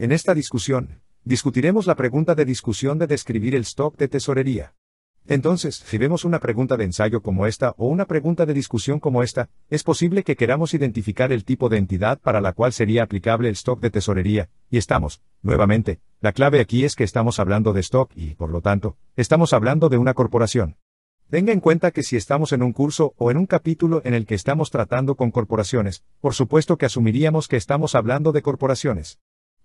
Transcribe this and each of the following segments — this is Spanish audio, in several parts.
En esta discusión, discutiremos la pregunta de discusión de describir el stock de tesorería. Entonces, si vemos una pregunta de ensayo como esta o una pregunta de discusión como esta, es posible que queramos identificar el tipo de entidad para la cual sería aplicable el stock de tesorería, y estamos, nuevamente, la clave aquí es que estamos hablando de stock y, por lo tanto, estamos hablando de una corporación. Tenga en cuenta que si estamos en un curso o en un capítulo en el que estamos tratando con corporaciones, por supuesto que asumiríamos que estamos hablando de corporaciones.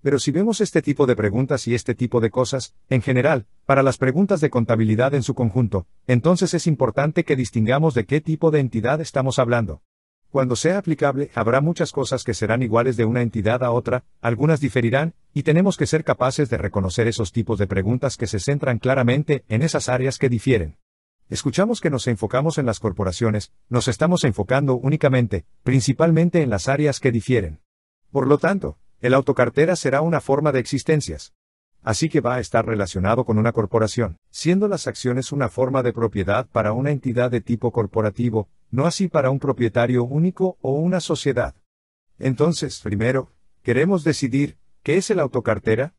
Pero si vemos este tipo de preguntas y este tipo de cosas, en general, para las preguntas de contabilidad en su conjunto, entonces es importante que distingamos de qué tipo de entidad estamos hablando. Cuando sea aplicable, habrá muchas cosas que serán iguales de una entidad a otra, algunas diferirán, y tenemos que ser capaces de reconocer esos tipos de preguntas que se centran claramente en esas áreas que difieren. Escuchamos que nos enfocamos en las corporaciones, nos estamos enfocando únicamente, principalmente en las áreas que difieren. Por lo tanto, el autocartera será una forma de existencias. Así que va a estar relacionado con una corporación, siendo las acciones una forma de propiedad para una entidad de tipo corporativo, no así para un propietario único o una sociedad. Entonces, primero, queremos decidir, ¿qué es el autocartera?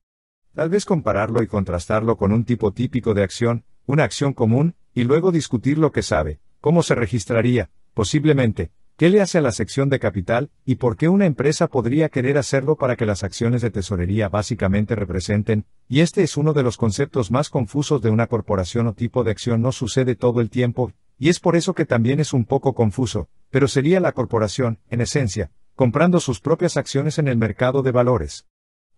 Tal vez compararlo y contrastarlo con un tipo típico de acción, una acción común, y luego discutir lo que sabe, cómo se registraría, posiblemente, ¿Qué le hace a la sección de capital y por qué una empresa podría querer hacerlo para que las acciones de tesorería básicamente representen? Y este es uno de los conceptos más confusos de una corporación o tipo de acción no sucede todo el tiempo, y es por eso que también es un poco confuso, pero sería la corporación, en esencia, comprando sus propias acciones en el mercado de valores.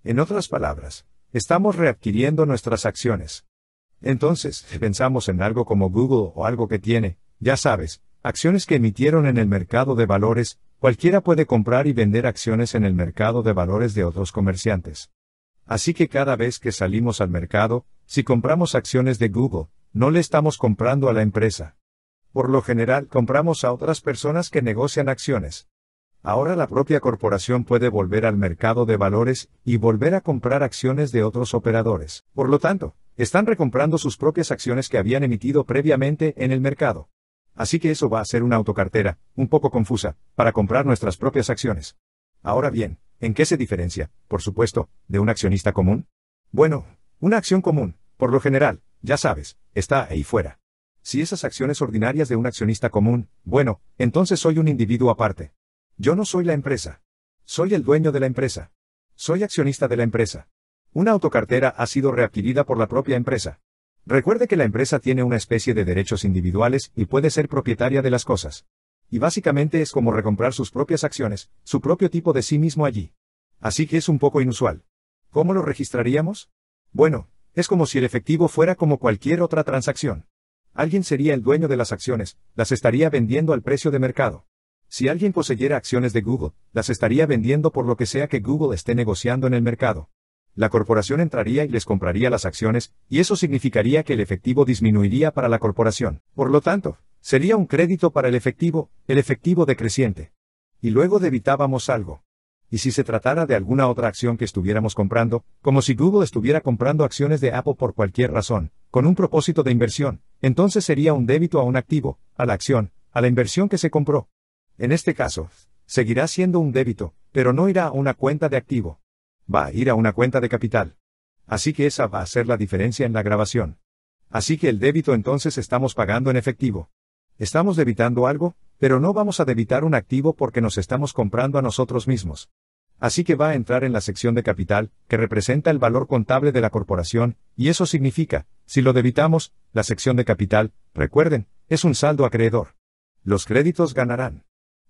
En otras palabras, estamos readquiriendo nuestras acciones. Entonces, si pensamos en algo como Google o algo que tiene, ya sabes, Acciones que emitieron en el mercado de valores, cualquiera puede comprar y vender acciones en el mercado de valores de otros comerciantes. Así que cada vez que salimos al mercado, si compramos acciones de Google, no le estamos comprando a la empresa. Por lo general compramos a otras personas que negocian acciones. Ahora la propia corporación puede volver al mercado de valores y volver a comprar acciones de otros operadores. Por lo tanto, están recomprando sus propias acciones que habían emitido previamente en el mercado. Así que eso va a ser una autocartera, un poco confusa, para comprar nuestras propias acciones. Ahora bien, ¿en qué se diferencia, por supuesto, de un accionista común? Bueno, una acción común, por lo general, ya sabes, está ahí fuera. Si esas acciones ordinarias de un accionista común, bueno, entonces soy un individuo aparte. Yo no soy la empresa. Soy el dueño de la empresa. Soy accionista de la empresa. Una autocartera ha sido readquirida por la propia empresa. Recuerde que la empresa tiene una especie de derechos individuales y puede ser propietaria de las cosas. Y básicamente es como recomprar sus propias acciones, su propio tipo de sí mismo allí. Así que es un poco inusual. ¿Cómo lo registraríamos? Bueno, es como si el efectivo fuera como cualquier otra transacción. Alguien sería el dueño de las acciones, las estaría vendiendo al precio de mercado. Si alguien poseyera acciones de Google, las estaría vendiendo por lo que sea que Google esté negociando en el mercado la corporación entraría y les compraría las acciones, y eso significaría que el efectivo disminuiría para la corporación. Por lo tanto, sería un crédito para el efectivo, el efectivo decreciente. Y luego debitábamos algo. Y si se tratara de alguna otra acción que estuviéramos comprando, como si Google estuviera comprando acciones de Apple por cualquier razón, con un propósito de inversión, entonces sería un débito a un activo, a la acción, a la inversión que se compró. En este caso, seguirá siendo un débito, pero no irá a una cuenta de activo va a ir a una cuenta de capital. Así que esa va a ser la diferencia en la grabación. Así que el débito entonces estamos pagando en efectivo. Estamos debitando algo, pero no vamos a debitar un activo porque nos estamos comprando a nosotros mismos. Así que va a entrar en la sección de capital, que representa el valor contable de la corporación, y eso significa, si lo debitamos, la sección de capital, recuerden, es un saldo acreedor. Los créditos ganarán.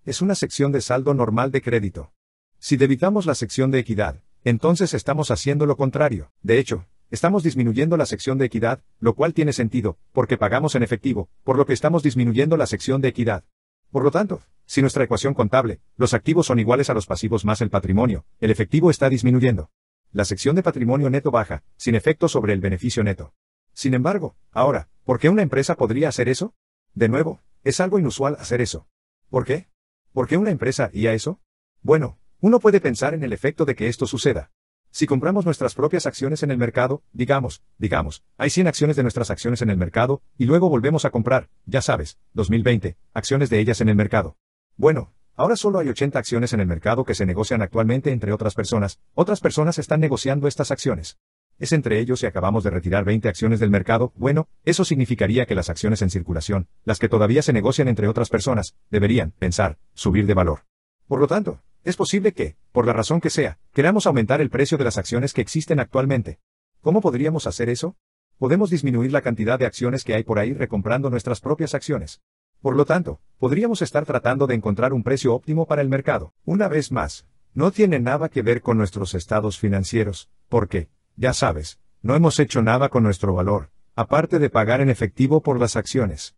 Es una sección de saldo normal de crédito. Si debitamos la sección de equidad, entonces estamos haciendo lo contrario. De hecho, estamos disminuyendo la sección de equidad, lo cual tiene sentido, porque pagamos en efectivo, por lo que estamos disminuyendo la sección de equidad. Por lo tanto, si nuestra ecuación contable, los activos son iguales a los pasivos más el patrimonio, el efectivo está disminuyendo. La sección de patrimonio neto baja, sin efecto sobre el beneficio neto. Sin embargo, ahora, ¿por qué una empresa podría hacer eso? De nuevo, es algo inusual hacer eso. ¿Por qué? ¿Por qué una empresa haría eso? Bueno, uno puede pensar en el efecto de que esto suceda. Si compramos nuestras propias acciones en el mercado, digamos, digamos, hay 100 acciones de nuestras acciones en el mercado, y luego volvemos a comprar, ya sabes, 2020, acciones de ellas en el mercado. Bueno, ahora solo hay 80 acciones en el mercado que se negocian actualmente entre otras personas, otras personas están negociando estas acciones. Es entre ellos y acabamos de retirar 20 acciones del mercado, bueno, eso significaría que las acciones en circulación, las que todavía se negocian entre otras personas, deberían, pensar, subir de valor. Por lo tanto, es posible que, por la razón que sea, queramos aumentar el precio de las acciones que existen actualmente. ¿Cómo podríamos hacer eso? Podemos disminuir la cantidad de acciones que hay por ahí recomprando nuestras propias acciones. Por lo tanto, podríamos estar tratando de encontrar un precio óptimo para el mercado. Una vez más, no tiene nada que ver con nuestros estados financieros, porque, ya sabes, no hemos hecho nada con nuestro valor, aparte de pagar en efectivo por las acciones.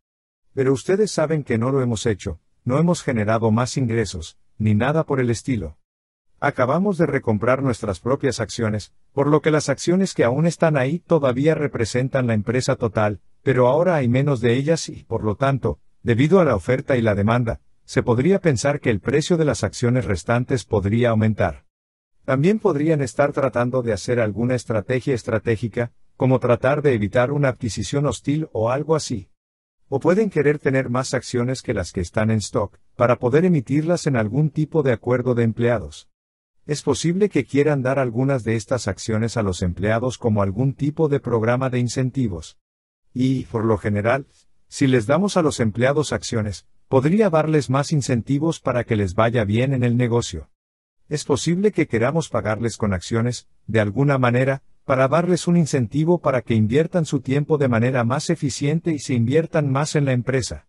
Pero ustedes saben que no lo hemos hecho, no hemos generado más ingresos, ni nada por el estilo. Acabamos de recomprar nuestras propias acciones, por lo que las acciones que aún están ahí todavía representan la empresa total, pero ahora hay menos de ellas y, por lo tanto, debido a la oferta y la demanda, se podría pensar que el precio de las acciones restantes podría aumentar. También podrían estar tratando de hacer alguna estrategia estratégica, como tratar de evitar una adquisición hostil o algo así o pueden querer tener más acciones que las que están en stock, para poder emitirlas en algún tipo de acuerdo de empleados. Es posible que quieran dar algunas de estas acciones a los empleados como algún tipo de programa de incentivos. Y, por lo general, si les damos a los empleados acciones, podría darles más incentivos para que les vaya bien en el negocio. Es posible que queramos pagarles con acciones, de alguna manera, para darles un incentivo para que inviertan su tiempo de manera más eficiente y se inviertan más en la empresa.